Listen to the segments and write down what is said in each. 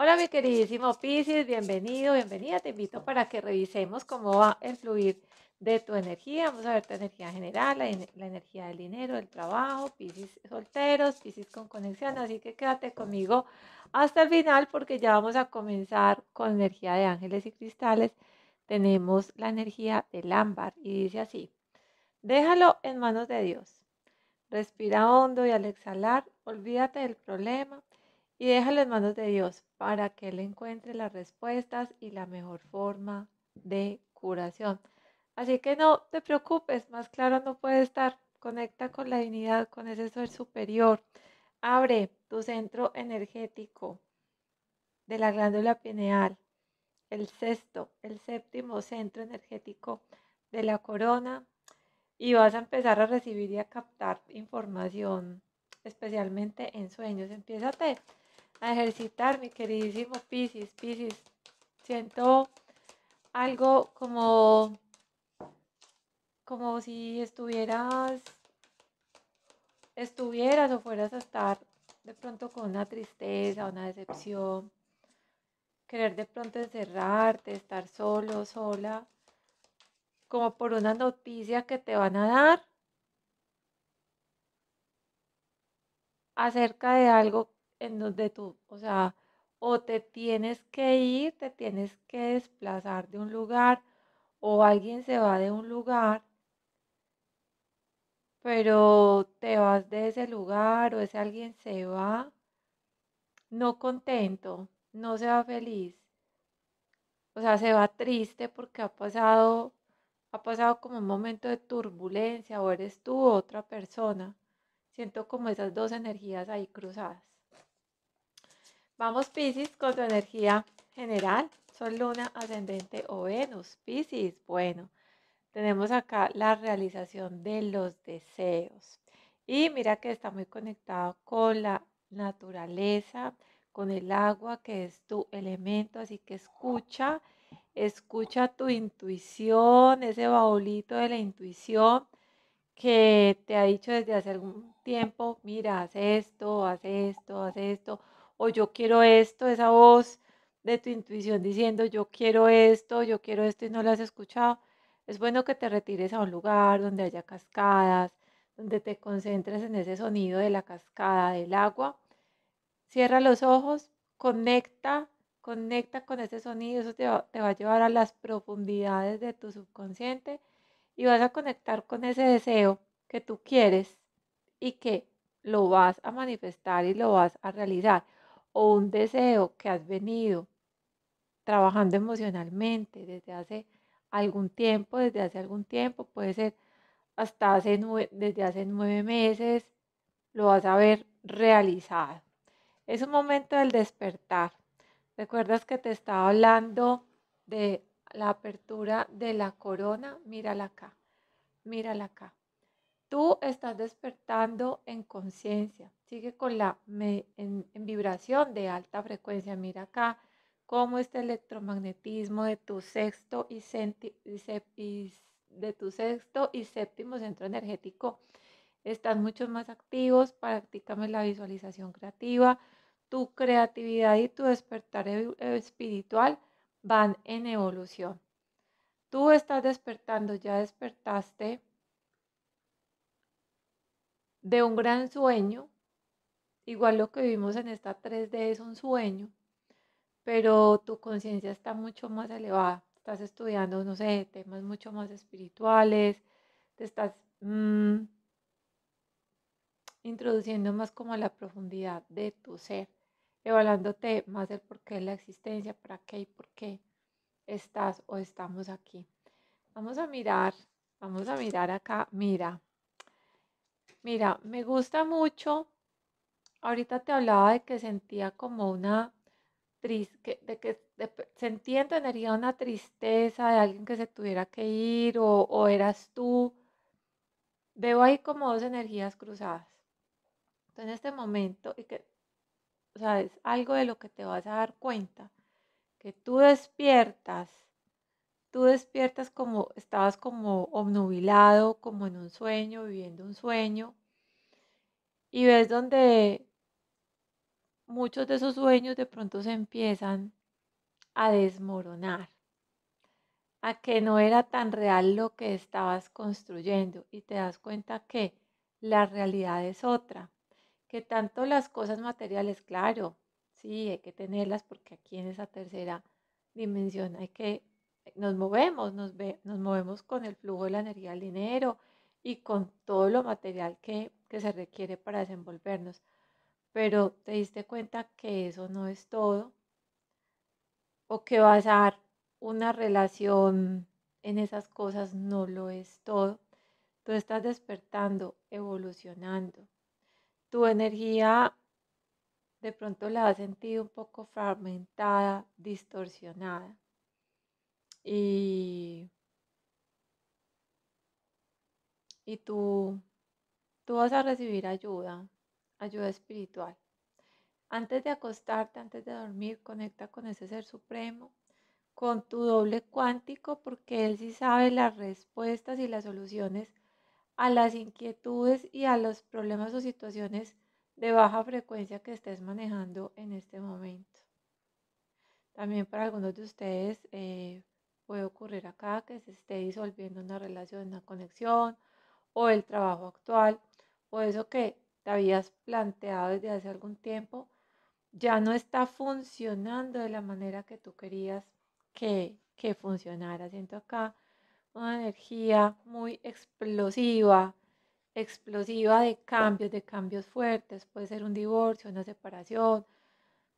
Hola mi queridísimo Pisces, bienvenido, bienvenida. Te invito para que revisemos cómo va el fluir de tu energía. Vamos a ver tu energía general, la, energía del dinero, el trabajo, Pisces solteros, Pisces con conexión. Así que quédate conmigo hasta el final porque ya vamos a comenzar con energía de ángeles y cristales. Tenemos la energía del ámbar y dice así, déjalo en manos de Dios. Respira hondo y al exhalar, olvídate del problema y déjalo en manos de Dios para que Él encuentre las respuestas y la mejor forma de curación. Así que no te preocupes, más claro no puede estar. Conecta con la divinidad, con ese ser superior. Abre tu centro energético de la glándula pineal, el sexto, el séptimo centro energético de la corona y vas a empezar a recibir y a captar información, especialmente en sueños. Empieza Empiezate a ejercitar, mi queridísimo Piscis. Piscis, siento algo como, como si estuvieras, estuvieras o fueras a estar de pronto con una tristeza, una decepción, querer de pronto encerrarte, estar solo, sola, como por una noticia que te van a dar acerca de algo en donde tú, o sea, o te tienes que ir, te tienes que desplazar de un lugar, o alguien se va de un lugar, pero te vas de ese lugar o ese alguien se va no contento, no se va feliz. O sea, se va triste porque ha pasado, ha pasado como un momento de turbulencia, o eres tú otra persona. Siento como esas dos energías ahí cruzadas. Vamos Pisces con tu energía general. Sol, Luna, Ascendente o Venus. Pisces, bueno, tenemos acá la realización de los deseos. Y mira que está muy conectado con la naturaleza, con el agua, que es tu elemento. Así que escucha, escucha tu intuición, ese baulito de la intuición que te ha dicho desde hace algún tiempo, mira, haz esto, haz esto, haz esto o yo quiero esto, esa voz de tu intuición diciendo yo quiero esto, yo quiero esto y no lo has escuchado, es bueno que te retires a un lugar donde haya cascadas, donde te concentres en ese sonido de la cascada, del agua. Cierra los ojos, conecta, conecta con ese sonido, eso te va, a llevar a las profundidades de tu subconsciente y vas a conectar con ese deseo que tú quieres y que lo vas a manifestar y lo vas a realizar o un deseo que has venido trabajando emocionalmente desde hace algún tiempo, desde hace algún tiempo, puede ser hasta hace desde hace nueve meses, lo vas a ver realizado. Es un momento del despertar. ¿Recuerdas que te estaba hablando de la apertura de la corona? Mírala acá, mírala acá. Tú estás despertando en conciencia sigue con la en, vibración de alta frecuencia. Mira acá cómo este electromagnetismo de tu sexto y, séptimo centro energético están mucho más activos, practícame la visualización creativa, tu creatividad y tu despertar espiritual van en evolución. Tú estás despertando, ya despertaste de un gran sueño Igual lo que vivimos en esta 3D es un sueño, pero tu conciencia está mucho más elevada. Estás estudiando, no sé, temas mucho más espirituales, te estás mm, introduciendo más como a la profundidad de tu ser, evaluándote más el porqué de la existencia, para qué y por qué estás o estamos aquí. Vamos a mirar, vamos a mirar acá, mira. Mira, me gusta mucho ahorita te hablaba de que sentía como una triste, de que sentía en tu energía una tristeza de alguien que se tuviera que ir o, eras tú. Veo ahí como dos energías cruzadas. Entonces, en este momento, y que, o sea, es algo de lo que te vas a dar cuenta, que tú despiertas, tú despiertas como, estabas como obnubilado, como en un sueño, viviendo un sueño, y ves donde muchos de esos sueños de pronto se empiezan a desmoronar, a que no era tan real lo que estabas construyendo y te das cuenta que la realidad es otra, que tanto las cosas materiales, claro, sí, hay que tenerlas porque aquí en esa tercera dimensión hay que, nos movemos, nos, nos movemos con el flujo de la energía el dinero y con todo lo material que se requiere para desenvolvernos pero te diste cuenta que eso no es todo o que basar una relación en esas cosas no lo es todo. Tú estás despertando, evolucionando. Tu energía de pronto la has sentido un poco fragmentada, distorsionada. Y, tú, tú vas a recibir ayuda, ayuda espiritual. Antes de acostarte, antes de dormir, conecta con ese ser supremo, con tu doble cuántico, porque él sí sabe las respuestas y las soluciones a las inquietudes y a los problemas o situaciones de baja frecuencia que estés manejando en este momento. También para algunos de ustedes eh, puede ocurrir acá que se esté disolviendo una relación, una conexión o el trabajo actual o eso que habías planteado desde hace algún tiempo, ya no está funcionando de la manera que tú querías que, funcionara. Siento acá una energía muy explosiva, explosiva de cambios, de cambios fuertes. Puede ser un divorcio, una separación,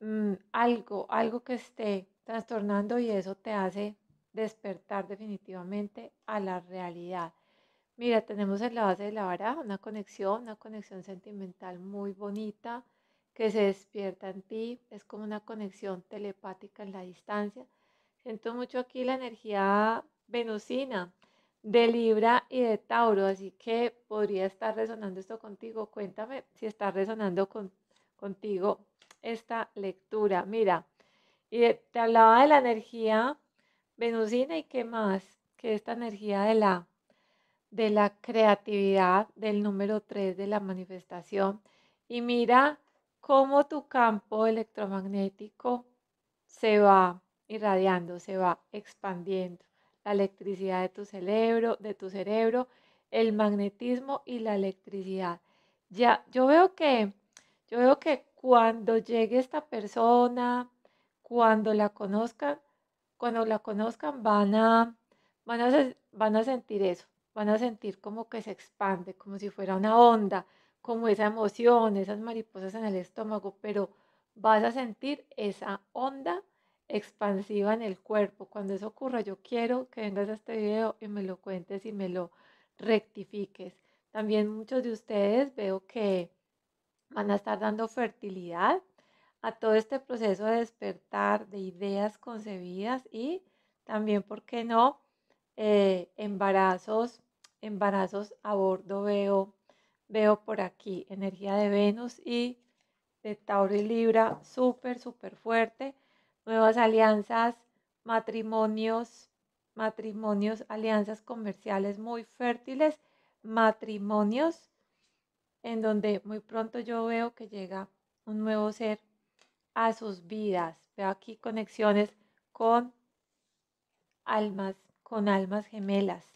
mm, algo, algo que esté trastornando y eso te hace despertar definitivamente a la realidad. Mira, tenemos en la base de la vara una conexión, una conexión sentimental muy bonita que se despierta en ti. Es como una conexión telepática en la distancia. Siento mucho aquí la energía venusina de Libra y de Tauro, así que podría estar resonando esto contigo. Cuéntame si está resonando con, contigo esta lectura. Mira, y te hablaba de la energía venusina y qué más, que esta energía de la de la creatividad, del número 3 de la manifestación. Y mira cómo tu campo electromagnético se va irradiando, se va expandiendo. La electricidad de tu cerebro, de tu cerebro, el magnetismo y la electricidad. Ya, yo veo que, yo veo que cuando llegue esta persona, cuando la conozcan, cuando la conozcan van a, van a sentir eso van a sentir como que se expande, como si fuera una onda, como esa emoción, esas mariposas en el estómago, pero vas a sentir esa onda expansiva en el cuerpo. Cuando eso ocurra, yo quiero que vengas a este video y me lo cuentes y me lo rectifiques. También muchos de ustedes veo que van a estar dando fertilidad a todo este proceso de despertar de ideas concebidas y también, ¿por qué no?, eh, embarazos embarazos a bordo veo, veo por aquí energía de Venus y de Tauro y Libra súper, súper fuerte. Nuevas alianzas, matrimonios, matrimonios, alianzas comerciales muy fértiles, matrimonios en donde muy pronto yo veo que llega un nuevo ser a sus vidas. Veo aquí conexiones con almas, con almas gemelas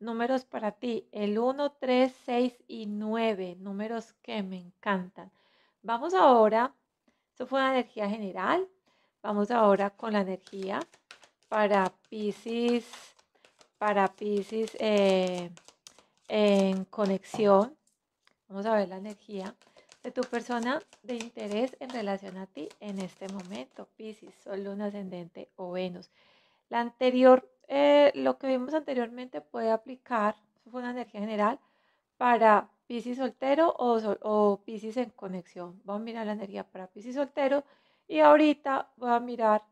números para ti, el 1, 3, 6 y 9, números que me encantan. Vamos ahora, esto fue la energía general, vamos ahora con la energía para Pisces, para Pisces eh, en conexión. Vamos a ver la energía de tu persona de interés en relación a ti en este momento, Pisces, Sol, Luna, Ascendente o Venus. La anterior eh, lo que vimos anteriormente puede aplicar, una energía general, para Pisces soltero o, o Pisces en conexión. Vamos a mirar la energía para Pisces soltero y ahorita voy a mirar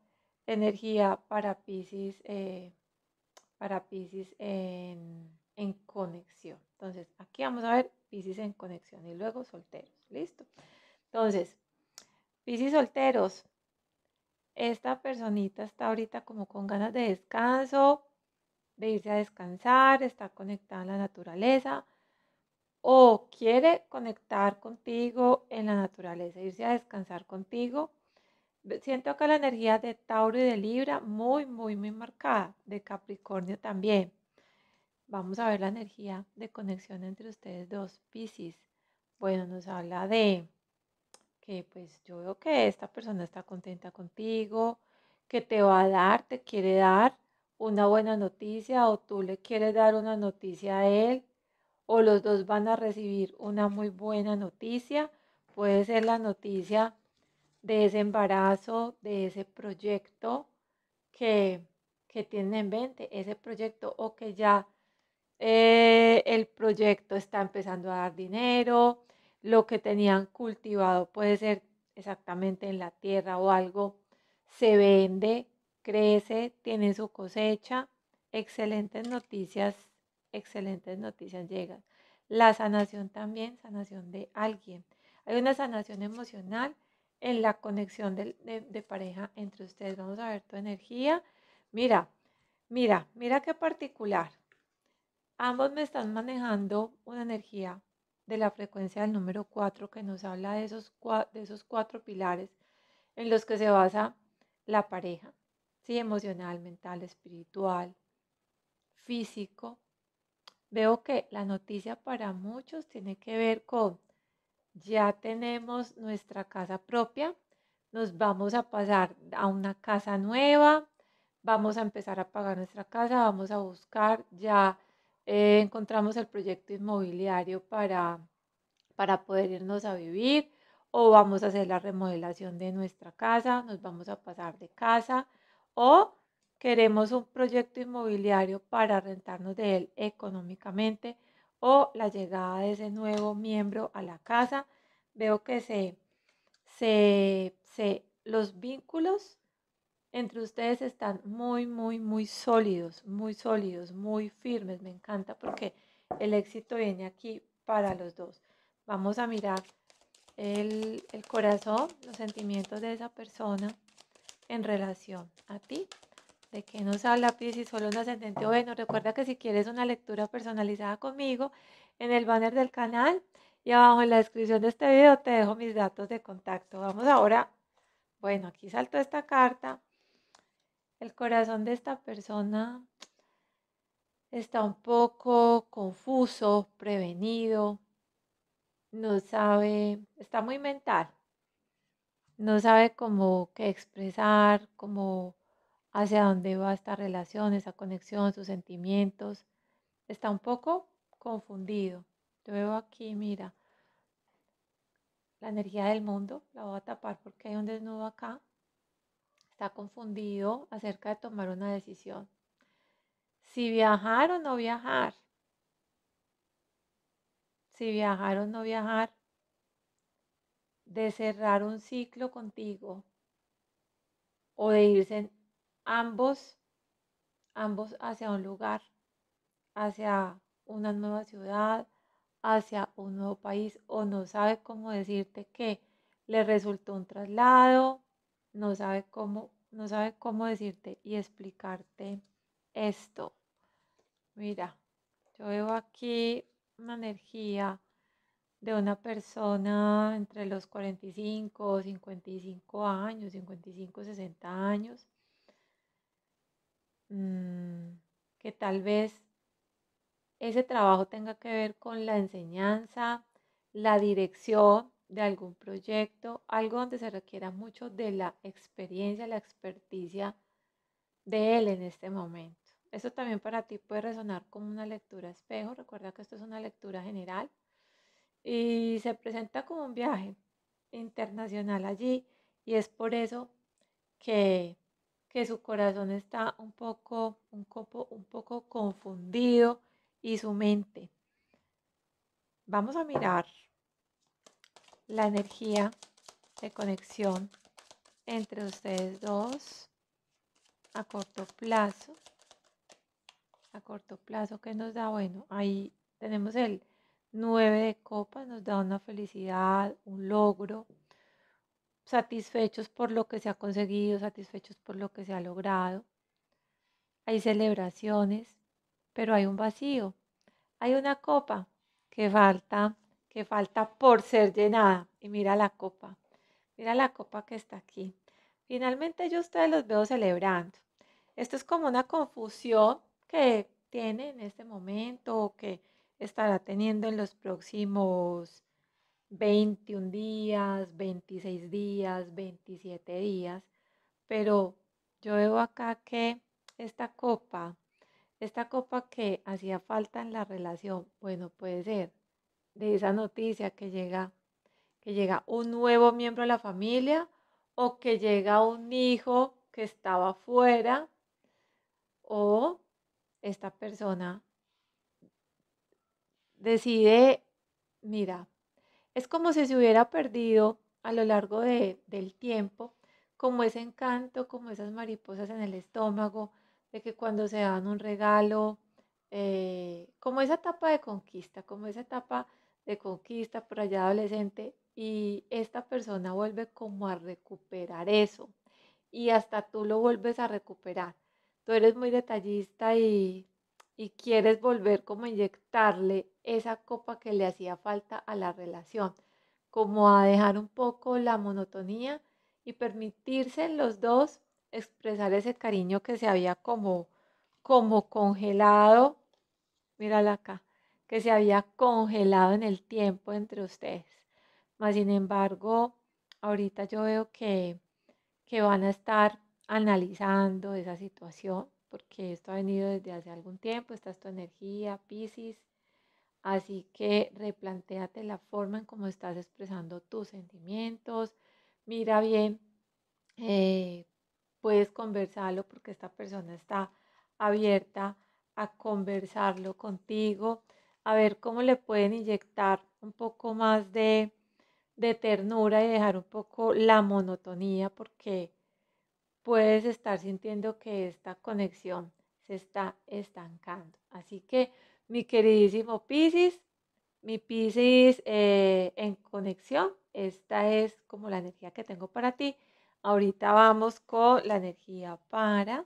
energía para Pisces, eh, para Pisces en, en conexión. Entonces, aquí vamos a ver Pisces en conexión y luego solteros. Listo. Entonces, Pisces solteros, esta personita está ahorita como con ganas de descanso, de irse a descansar, está conectada a la naturaleza o quiere conectar contigo en la naturaleza, irse a descansar contigo. Siento acá la energía de Tauro y de Libra muy, muy, muy marcada, de Capricornio también. Vamos a ver la energía de conexión entre ustedes dos, Piscis. Bueno, nos habla de que pues yo veo que esta persona está contenta contigo, que te va a dar, te quiere dar una buena noticia o tú le quieres dar una noticia a él o los dos van a recibir una muy buena noticia. Puede ser la noticia de ese embarazo, de ese proyecto que, que tienen en mente, ese proyecto o que ya eh, el proyecto está empezando a dar dinero, lo que tenían cultivado puede ser exactamente en la tierra o algo, se vende, crece, tiene su cosecha, excelentes noticias, excelentes noticias llegan. La sanación también, sanación de alguien. Hay una sanación emocional en la conexión de, pareja entre ustedes. Vamos a ver tu energía. Mira, mira, mira qué particular. Ambos me están manejando una energía de la frecuencia del número 4 que nos habla de esos, de esos cuatro pilares en los que se basa la pareja, ¿sí? emocional, mental, espiritual, físico. Veo que la noticia para muchos tiene que ver con ya tenemos nuestra casa propia, nos vamos a pasar a una casa nueva, vamos a empezar a pagar nuestra casa, vamos a buscar ya eh, encontramos el proyecto inmobiliario para, poder irnos a vivir o vamos a hacer la remodelación de nuestra casa, nos vamos a pasar de casa o queremos un proyecto inmobiliario para rentarnos de él económicamente o la llegada de ese nuevo miembro a la casa. Veo que se, se los vínculos entre ustedes están muy, muy, muy sólidos, muy sólidos, muy firmes. Me encanta porque el éxito viene aquí para los dos. Vamos a mirar el, corazón, los sentimientos de esa persona en relación a ti. ¿De qué nos habla Piscis? Solo un ascendente bueno. Recuerda que si quieres una lectura personalizada conmigo, en el banner del canal y abajo en la descripción de este video te dejo mis datos de contacto. Vamos ahora, bueno, aquí saltó esta carta el corazón de esta persona está un poco confuso, prevenido, no sabe, está muy mental, no sabe cómo qué expresar, cómo hacia dónde va esta relación, esa conexión, sus sentimientos, está un poco confundido. Yo veo aquí, mira, la energía del mundo, la voy a tapar porque hay un desnudo acá, está confundido acerca de tomar una decisión. Si viajar o no viajar. Si viajar o no viajar. De cerrar un ciclo contigo. O de irse ambos, ambos hacia un lugar, hacia una nueva ciudad, hacia un nuevo país o no sabe cómo decirte que le resultó un traslado, no sabe cómo, no sabe cómo decirte y explicarte esto. Mira, yo veo aquí una energía de una persona entre los 45, 55 años, 55, 60 años, mm, que tal vez ese trabajo tenga que ver con la enseñanza, la dirección, de algún proyecto, algo donde se requiera mucho de la experiencia, la experticia de él en este momento. Eso también para ti puede resonar como una lectura espejo. Recuerda que esto es una lectura general y se presenta como un viaje internacional allí y es por eso que, que su corazón está un poco, un, poco, un poco confundido y su mente. Vamos a mirar la energía de conexión entre ustedes dos a corto plazo. A corto plazo ¿qué nos da, bueno, ahí tenemos el 9 de copas, nos da una felicidad, un logro, satisfechos por lo que se ha conseguido, satisfechos por lo que se ha logrado. Hay celebraciones, pero hay un vacío. Hay una copa que falta que falta por ser llenada. Y mira la copa, mira la copa que está aquí. Finalmente yo ustedes los veo celebrando. Esto es como una confusión que tiene en este momento o que estará teniendo en los próximos 21 días, 26 días, 27 días. Pero yo veo acá que esta copa, esta copa que hacía falta en la relación, bueno, puede ser de esa noticia que llega, que llega un nuevo miembro de la familia o que llega un hijo que estaba fuera o esta persona decide, mira, es como si se hubiera perdido a lo largo del tiempo, como ese encanto, como esas mariposas en el estómago, de que cuando se dan un regalo, eh, como esa etapa de conquista, como esa etapa de conquista por allá adolescente y esta persona vuelve como a recuperar eso y hasta tú lo vuelves a recuperar. Tú eres muy detallista y, y quieres volver como a inyectarle esa copa que le hacía falta a la relación, como a dejar un poco la monotonía y permitirse los dos expresar ese cariño que se había como, como congelado. Mírala acá que se había congelado en el tiempo entre ustedes. Mas, sin embargo, ahorita yo veo que, van a estar analizando esa situación, porque esto ha venido desde hace algún tiempo, esta es tu energía, Pisces. Así que replanteate la forma en cómo estás expresando tus sentimientos. Mira bien, eh, puedes conversarlo porque esta persona está abierta a conversarlo contigo a ver cómo le pueden inyectar un poco más de, ternura y dejar un poco la monotonía porque puedes estar sintiendo que esta conexión se está estancando. Así que mi queridísimo Pisces, mi Pisces eh, en conexión, esta es como la energía que tengo para ti. Ahorita vamos con la energía para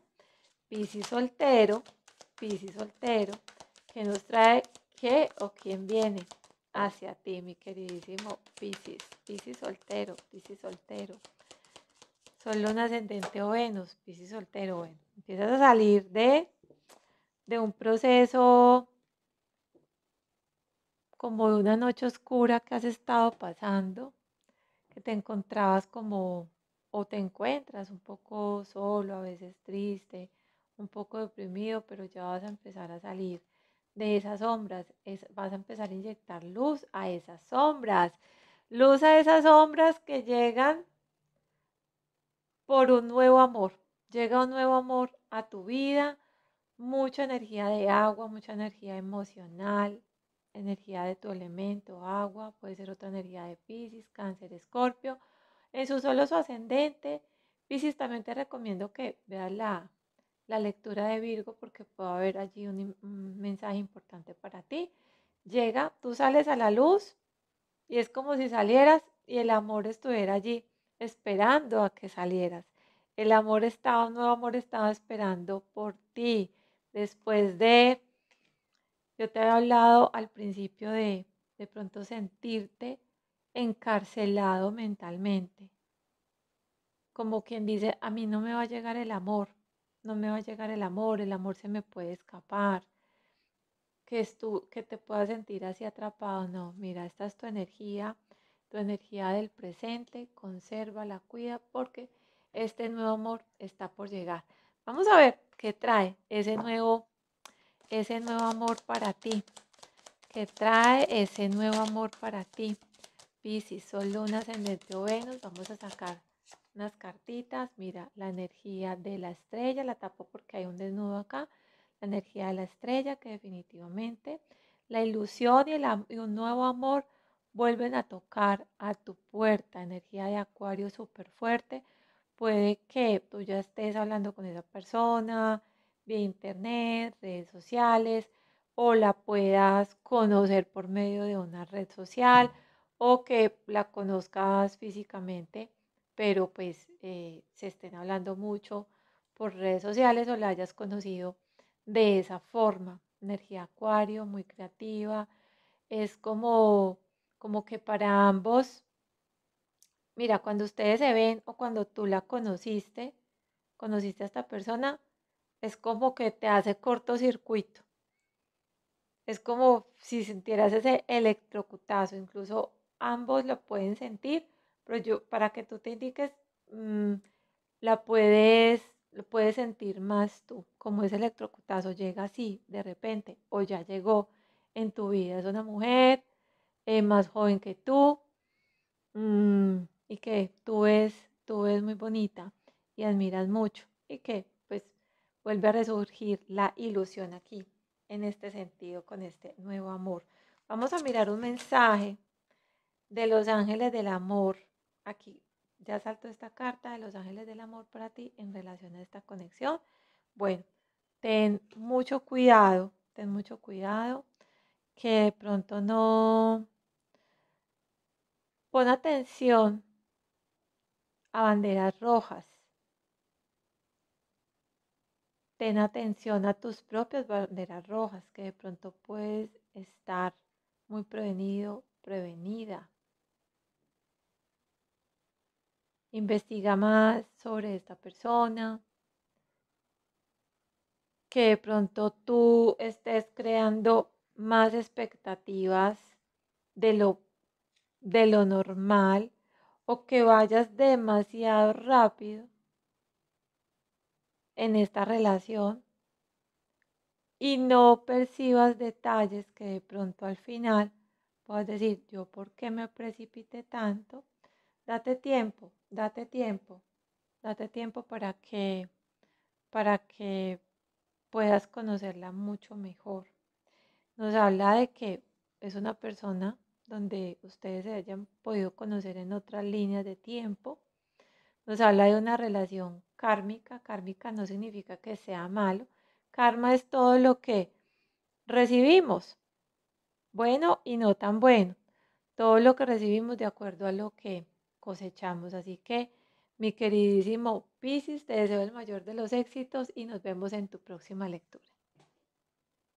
Pisces soltero, Pisces soltero, que nos trae ¿Qué o quién viene hacia ti, mi queridísimo Piscis? Piscis soltero, Piscis soltero. Sol luna ascendente o Venus, Piscis soltero, bueno. Empiezas a salir de, de un proceso como de una noche oscura que has estado pasando, que te encontrabas como o te encuentras un poco solo, a veces triste, un poco deprimido, pero ya vas a empezar a salir de esas sombras. Es, vas a empezar a inyectar luz a esas sombras. Luz a esas sombras que llegan por un nuevo amor. Llega un nuevo amor a tu vida, mucha energía de agua, mucha energía emocional, energía de tu elemento, agua, puede ser otra energía de Pisces, Cáncer, Escorpio. En su solo su ascendente, Pisces también te recomiendo que veas la la lectura de Virgo porque puede haber allí un, mensaje importante para ti. Llega, tú sales a la luz y es como si salieras y el amor estuviera allí esperando a que salieras. El amor estaba, un nuevo amor estaba esperando por ti. Después de, yo te había hablado al principio de de pronto sentirte encarcelado mentalmente. Como quien dice, a mí no me va a llegar el amor no me va a llegar el amor, el amor se me puede escapar, que, es tú, que te puedas sentir así atrapado. No, mira, esta es tu energía, tu energía del presente, la cuida, porque este nuevo amor está por llegar. Vamos a ver qué trae ese nuevo, ese nuevo amor para ti. ¿Qué trae ese nuevo amor para ti? Piscis, Sol, Luna, Ascendente o Venus. Vamos a sacar unas cartitas. Mira, la energía de la estrella, la tapo porque hay un desnudo acá. La energía de la estrella que definitivamente la ilusión y, un nuevo amor vuelven a tocar a tu puerta. Energía de acuario súper fuerte. Puede que tú ya estés hablando con esa persona vía internet, redes sociales, o la puedas conocer por medio de una red social o que la conozcas físicamente pero pues eh, se estén hablando mucho por redes sociales o la hayas conocido de esa forma. Energía acuario, muy creativa. Es como, como que para ambos, mira, cuando ustedes se ven o cuando tú la conociste, conociste a esta persona, es como que te hace cortocircuito. Es como si sintieras ese electrocutazo, incluso ambos lo pueden sentir pero yo, para que tú te indiques, mm, la puedes, lo puedes sentir más tú, como ese electrocutazo llega así de repente o ya llegó en tu vida. Es una mujer eh, más joven que tú mm, y que tú ves, tú ves muy bonita y admiras mucho y que pues vuelve a resurgir la ilusión aquí en este sentido con este nuevo amor. Vamos a mirar un mensaje de los ángeles del amor aquí ya saltó esta carta de los ángeles del amor para ti en relación a esta conexión. Bueno, ten mucho cuidado, ten mucho cuidado que de pronto no pon atención a banderas rojas. Ten atención a tus propias banderas rojas que de pronto puedes estar muy prevenido, prevenida. investiga más sobre esta persona, que de pronto tú estés creando más expectativas de lo, de lo normal o que vayas demasiado rápido en esta relación y no percibas detalles que de pronto al final puedas decir, yo por qué me precipité tanto Date tiempo, date tiempo, date tiempo para que, para que puedas conocerla mucho mejor. Nos habla de que es una persona donde ustedes se hayan podido conocer en otras líneas de tiempo. Nos habla de una relación kármica. Kármica no significa que sea malo. Karma es todo lo que recibimos, bueno y no tan bueno. Todo lo que recibimos de acuerdo a lo que cosechamos. Así que, mi queridísimo Piscis, te deseo el mayor de los éxitos y nos vemos en tu próxima lectura.